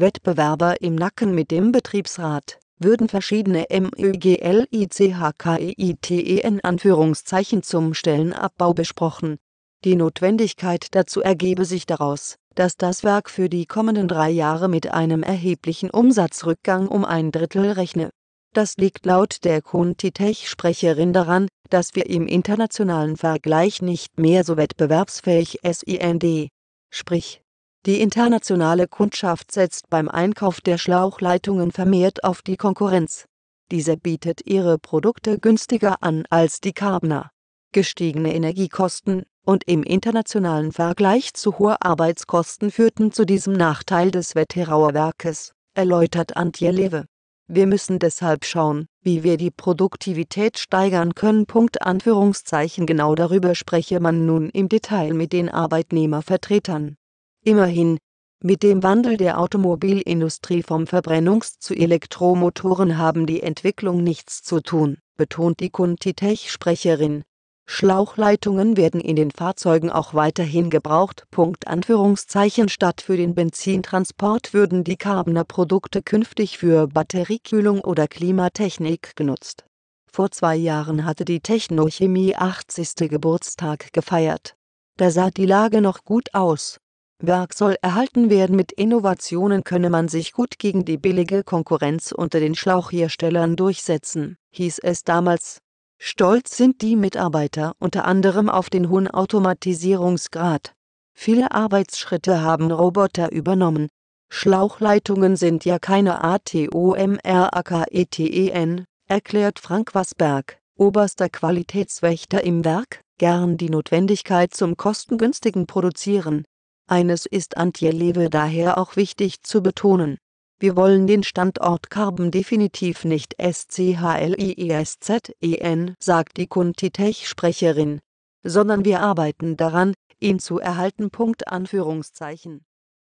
Wettbewerber im Nacken mit dem Betriebsrat, würden verschiedene MÖGLICHKEITEN e e zum Stellenabbau besprochen. Die Notwendigkeit dazu ergebe sich daraus, dass das Werk für die kommenden drei Jahre mit einem erheblichen Umsatzrückgang um ein Drittel rechne. Das liegt laut der Contitech-Sprecherin daran, dass wir im internationalen Vergleich nicht mehr so wettbewerbsfähig sind. Sprich, die internationale Kundschaft setzt beim Einkauf der Schlauchleitungen vermehrt auf die Konkurrenz. Diese bietet ihre Produkte günstiger an als die Kabner. Gestiegene Energiekosten und im internationalen Vergleich zu hohe Arbeitskosten führten zu diesem Nachteil des Wetterauer Werkes, erläutert Antje Lewe. Wir müssen deshalb schauen, wie wir die Produktivität steigern können. Punkt Anführungszeichen genau darüber spreche man nun im Detail mit den Arbeitnehmervertretern. Immerhin, mit dem Wandel der Automobilindustrie vom Verbrennungs- zu Elektromotoren haben die Entwicklung nichts zu tun, betont die kunti tech sprecherin Schlauchleitungen werden in den Fahrzeugen auch weiterhin gebraucht. Punkt Anführungszeichen statt für den Benzintransport würden die Carbener Produkte künftig für Batteriekühlung oder Klimatechnik genutzt. Vor zwei Jahren hatte die Technochemie 80. Geburtstag gefeiert. Da sah die Lage noch gut aus. Werk soll erhalten werden. Mit Innovationen könne man sich gut gegen die billige Konkurrenz unter den Schlauchherstellern durchsetzen, hieß es damals. Stolz sind die Mitarbeiter unter anderem auf den hohen Automatisierungsgrad. Viele Arbeitsschritte haben Roboter übernommen. Schlauchleitungen sind ja keine ATOMRAKETEN, erklärt Frank Wasberg, oberster Qualitätswächter im Werk, gern die Notwendigkeit zum kostengünstigen Produzieren eines ist Antje Lewe daher auch wichtig zu betonen. Wir wollen den Standort Karben definitiv nicht SCHLIESZEN, sagt die kunti tech sprecherin sondern wir arbeiten daran, ihn zu erhalten.